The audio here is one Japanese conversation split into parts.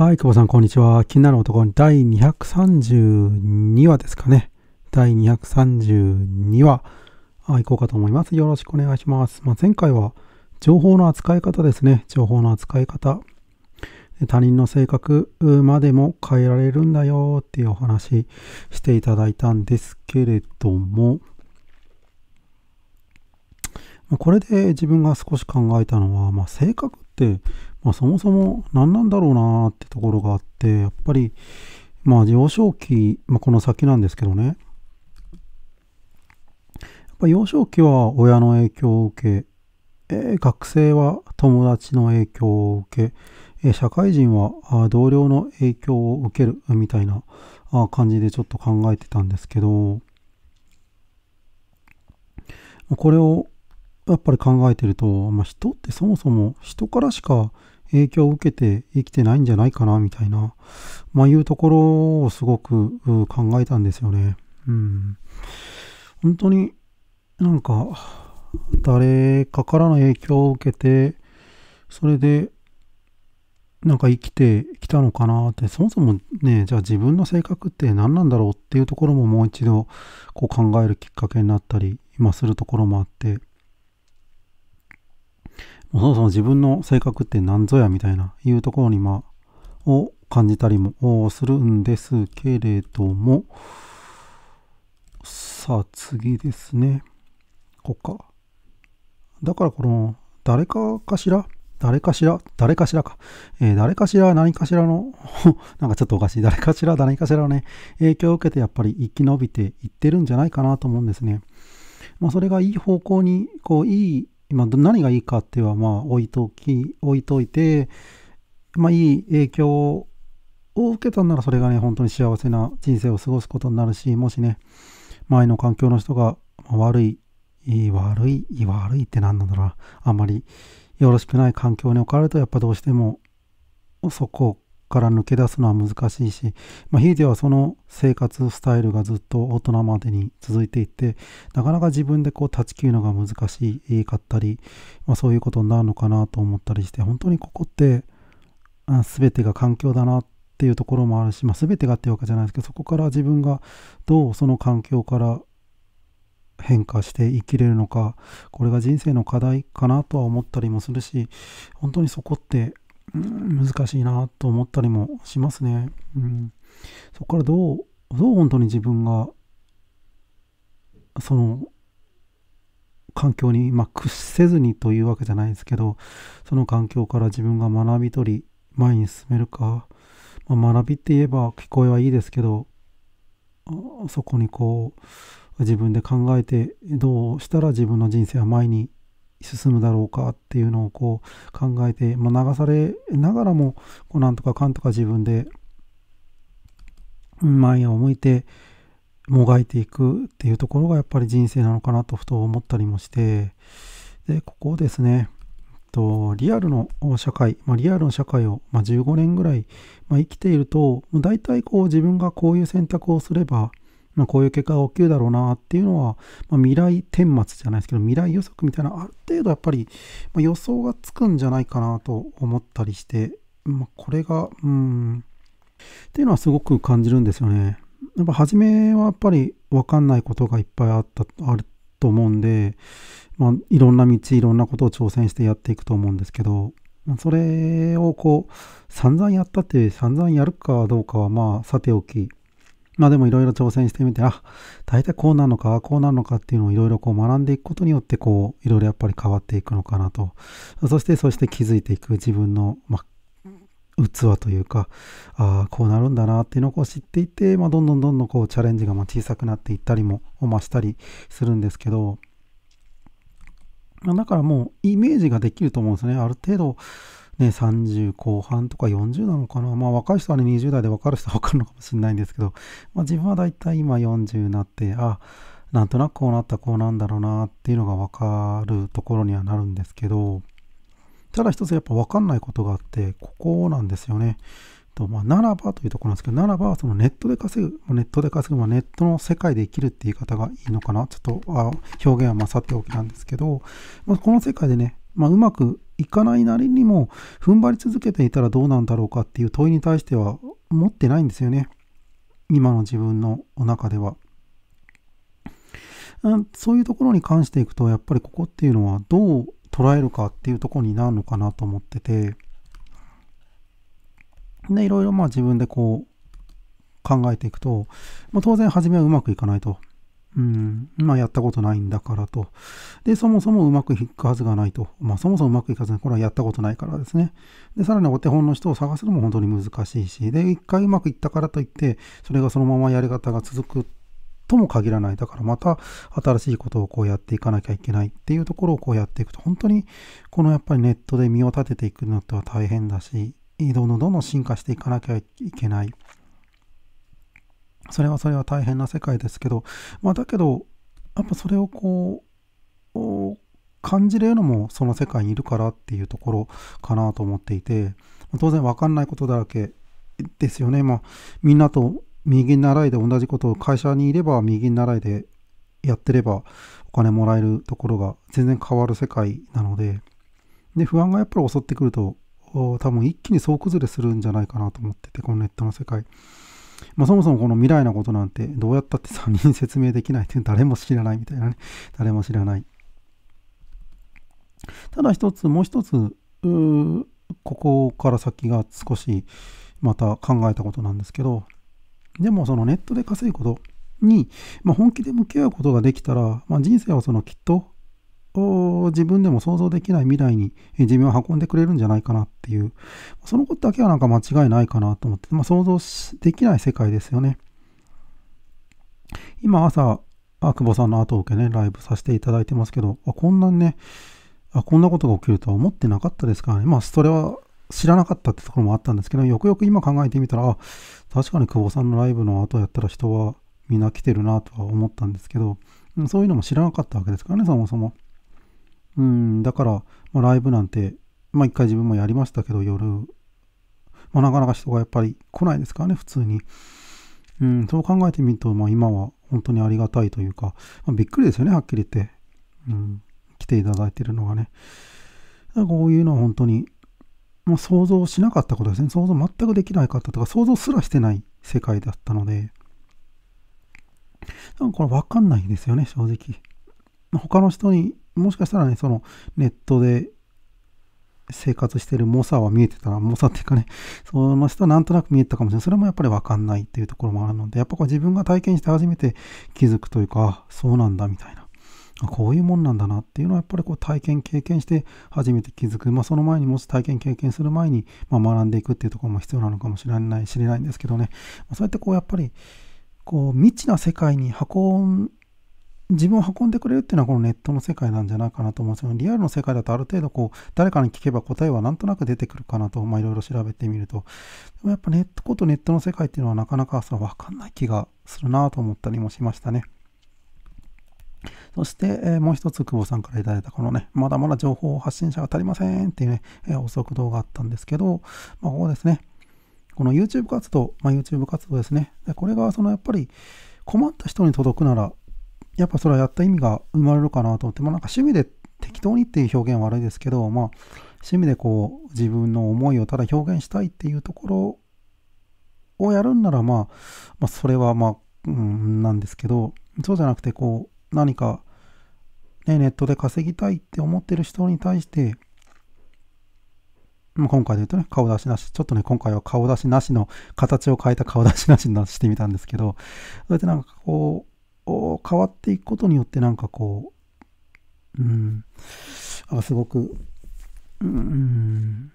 はい、久保さん、こんにちは。気になる男に第232話ですかね。第232話、あ行こうかと思います。よろしくお願いします。まあ、前回は、情報の扱い方ですね。情報の扱い方。他人の性格までも変えられるんだよっていうお話していただいたんですけれども、これで自分が少し考えたのは、まあ、性格っ、まあ、そもそも何なんだろうなってところがあって、やっぱり、まあ、幼少期、まあ、この先なんですけどね、やっぱ幼少期は親の影響を受け、えー、学生は友達の影響を受け、えー、社会人は同僚の影響を受けるみたいな感じでちょっと考えてたんですけど、これをやっぱり考えてると、まあ、人ってそもそも人からしか影響を受けて生きてないんじゃないかなみたいな、まあ、いうところをすごく考えたんですよね。うん。本当になんか誰かからの影響を受けてそれでなんか生きてきたのかなってそもそもねじゃあ自分の性格って何なんだろうっていうところももう一度こう考えるきっかけになったり今するところもあってそもそも自分の性格って何ぞやみたいないうところにまあを感じたりもするんですけれどもさあ次ですねこっかだからこの誰かかしら誰かしら誰かしらか、えー、誰かしら何かしらの なんかちょっとおかしい誰かしら誰かしらのね影響を受けてやっぱり生き延びていってるんじゃないかなと思うんですねまあそれがいい方向にこういい今何がいいかっていうのはまあ置いとき、置いといて、まあいい影響を受けたんならそれがね、本当に幸せな人生を過ごすことになるし、もしね、前の環境の人が悪い、悪い、悪いって何なんだろうあんまりよろしくない環境に置かれると、やっぱどうしてもそこをから抜け出すのは難しいし、まあ、ひいてはその生活スタイルがずっと大人までに続いていってなかなか自分でこう断ち切るのが難しいかったり、まあ、そういうことになるのかなと思ったりして本当にここって全てが環境だなっていうところもあるし、まあ、全てがっていうわけじゃないですけどそこから自分がどうその環境から変化して生きれるのかこれが人生の課題かなとは思ったりもするし本当にそこってうん、難しいなと思ったりもしますね。うん、そこからどう、どう本当に自分が、その、環境に、まあ、屈せずにというわけじゃないですけど、その環境から自分が学び取り、前に進めるか、まあ、学びって言えば聞こえはいいですけど、そこにこう、自分で考えて、どうしたら自分の人生は前に進むだろうかっていうのをこう考えて、まあ、流されながらもこうなんとかかんとか自分で前を向いてもがいていくっていうところがやっぱり人生なのかなとふと思ったりもしてでここをですねとリアルの社会、まあ、リアルの社会を、まあ、15年ぐらい、まあ、生きていると大体こう自分がこういう選択をすればまあ、こういう結果が起きるだろうなっていうのは、まあ、未来顛末じゃないですけど、未来予測みたいな、ある程度やっぱり、ま予想がつくんじゃないかなと思ったりして、まあ、これが、うん、っていうのはすごく感じるんですよね。やっぱ初めはやっぱり分かんないことがいっぱいあった、あると思うんで、まあ、いろんな道、いろんなことを挑戦してやっていくと思うんですけど、それをこう、散々やったって散々やるかどうかはまあさておき、まあでもいろいろ挑戦してみて、あ、大体こうなのか、こうなのかっていうのをいろいろこう学んでいくことによって、こう、いろいろやっぱり変わっていくのかなと。そして、そして気づいていく自分の、まあ、器というか、ああ、こうなるんだなっていうのをこう知っていて、まあ、どんどんどんどんこうチャレンジがま小さくなっていったりも、増したりするんですけど、まだからもうイメージができると思うんですね。ある程度、ね、30後半とか40なのかな。まあ若い人はね、20代で分かる人は分かるのかもしれないんですけど、まあ自分はだいたい今40になって、あ、なんとなくこうなったこうなんだろうなっていうのが分かるところにはなるんですけど、ただ一つやっぱ分かんないことがあって、ここなんですよね。とまあ、ならばというところなんですけど、ならばそのネットで稼ぐ、ネットで稼ぐ、まあ、ネットの世界で生きるって言い方がいいのかな、ちょっとあ表現はまあさておきなんですけど、まあ、この世界でね、まあ、うまくいかないなりにも踏ん張り続けていたらどうなんだろうかっていう問いに対しては持ってないんですよね今の自分のお中では。そういうところに関していくとやっぱりここっていうのはどう捉えるかっていうところになるのかなと思っててでいろいろまあ自分でこう考えていくと、まあ、当然初めはうまくいかないとうん、まあやったことないんだからと。で、そもそもうまくいくはずがないと。まあそもそもうまくいかずに、これはやったことないからですね。で、さらにお手本の人を探すのも本当に難しいし、で、一回うまくいったからといって、それがそのままやり方が続くとも限らない。だからまた新しいことをこうやっていかなきゃいけないっていうところをこうやっていくと、本当にこのやっぱりネットで身を立てていくのっては大変だし、どんどんどんどん進化していかなきゃいけない。それはそれは大変な世界ですけど、まあ、だけどやっぱそれをこう感じれるのもその世界にいるからっていうところかなと思っていて当然分かんないことだらけですよね、まあ、みんなと右に習いで同じことを会社にいれば右に習いでやってればお金もらえるところが全然変わる世界なのでで不安がやっぱり襲ってくると多分一気に総崩れするんじゃないかなと思っててこのネットの世界。まあ、そもそもこの未来のことなんてどうやったって3人説明できないって誰も知らないみたいなね誰も知らないただ一つもう一つここから先が少しまた考えたことなんですけどでもそのネットで稼ぐことに、まあ、本気で向き合うことができたら、まあ、人生はそのきっとを自分でも想像できない未来に自分を運んでくれるんじゃないかなっていう、そのことだけはなんか間違いないかなと思って、まあ、想像できない世界ですよね。今朝、久保さんの後を受けね、ライブさせていただいてますけど、あこんなにねあ、こんなことが起きるとは思ってなかったですからね、まあ、それは知らなかったってところもあったんですけど、よくよく今考えてみたら、あ確かに久保さんのライブの後やったら人はみんな来てるなとは思ったんですけど、そういうのも知らなかったわけですからね、そもそも。うん、だから、まあ、ライブなんて、まあ一回自分もやりましたけど、夜、まあ、なかなか人がやっぱり来ないですからね、普通に。うん、そう考えてみると、まあ今は本当にありがたいというか、まあ、びっくりですよね、はっきり言って。うん、来ていただいてるのがね。こういうのは本当に、まあ、想像しなかったことですね。想像全くできなかったとか、想像すらしてない世界だったので、なんかこれわかんないですよね、正直。他の人にもしかしたらね、そのネットで生活してる猛者は見えてたら、猛者っていうかね、その人はなんとなく見えてたかもしれない。それもやっぱりわかんないっていうところもあるので、やっぱこう自分が体験して初めて気づくというか、そうなんだみたいな。こういうもんなんだなっていうのはやっぱりこう体験経験して初めて気づく。まあその前にもし体験経験する前に、まあ、学んでいくっていうところも必要なのかもしれない、知れないんですけどね。そうやってこうやっぱり、こう未知な世界に運ん自分を運んでくれるっていうのはこのネットの世界なんじゃないかなと思うんですよ。リアルの世界だとある程度こう、誰かに聞けば答えはなんとなく出てくるかなと、まあいろいろ調べてみると。でもやっぱネットことネットの世界っていうのはなかなかさ、わかんない気がするなと思ったりもしましたね。そして、えー、もう一つ久保さんから頂いたこのね、まだまだ情報発信者が足りませんっていうね、えー、補動画あったんですけど、まあ、ここですね、この YouTube 活動、まあ、YouTube 活動ですね、でこれがそのやっぱり困った人に届くならやっぱそれはやった意味が生まれるかなと思って、まあ、なんか趣味で適当にっていう表現は悪いですけど、まあ、趣味でこう自分の思いをただ表現したいっていうところをやるんなら、まあ、まあ、それはまあ、うん、なんですけど、そうじゃなくて、こう、何か、ね、ネットで稼ぎたいって思ってる人に対して、まあ、今回で言うとね、顔出しなし、ちょっとね、今回は顔出しなしの形を変えた顔出しなしにしてみたんですけど、そうやってなんかこう、こう変わっていくことによってなんかこう、うん、あすごく、うん、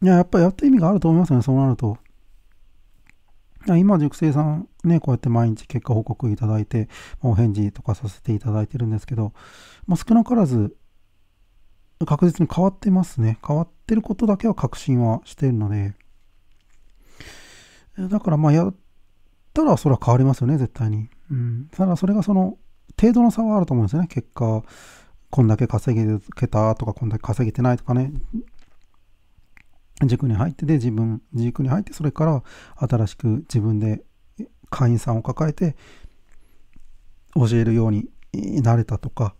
いや、やっぱやった意味があると思いますよね、そうなると。今、塾生さんね、こうやって毎日結果報告いただいて、お返事とかさせていただいてるんですけど、まあ、少なからず、確実に変わってますね。変わってることだけは確信はしてるので、だからまあやったらそれは変わりますよね、絶対に。うん、ただそれがその程度の差はあると思うんですよね結果こんだけ稼げたとかこんだけ稼げてないとかね軸に入ってで自分軸に入ってそれから新しく自分で会員さんを抱えて教えるようになれたとか、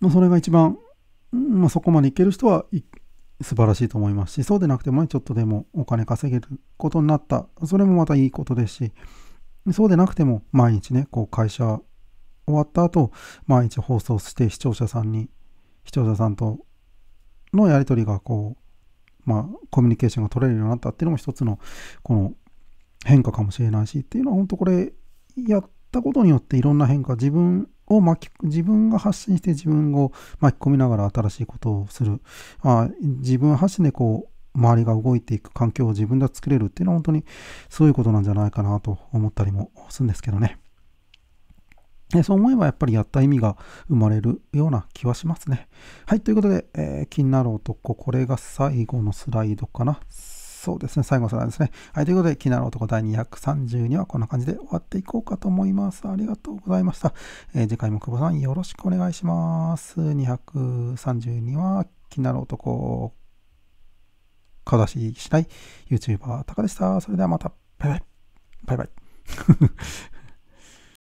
まあ、それが一番、まあ、そこまでいける人は素晴らしいと思いますしそうでなくてもねちょっとでもお金稼げることになったそれもまたいいことですしそうでなくても毎日ね、こう会社終わった後、毎日放送して視聴者さんに、視聴者さんとのやり取りがこう、まあコミュニケーションが取れるようになったっていうのも一つのこの変化かもしれないしっていうのは本当これやったことによっていろんな変化、自分を巻き、自分が発信して自分を巻き込みながら新しいことをする。あ自分発信でこう周りが動いていく環境を自分で作れるっていうのは本当にすごいことなんじゃないかなと思ったりもするんですけどね。そう思えばやっぱりやった意味が生まれるような気はしますね。はい、ということで、えー、気になる男、これが最後のスライドかな。そうですね、最後のスライドですね。はい、ということで、気になる男第232はこんな感じで終わっていこうかと思います。ありがとうございました。えー、次回も久保さんよろしくお願いします。232は気になる男、顔出ししたい YouTuber 高でした。それではまた。バイバイ。バイバイ。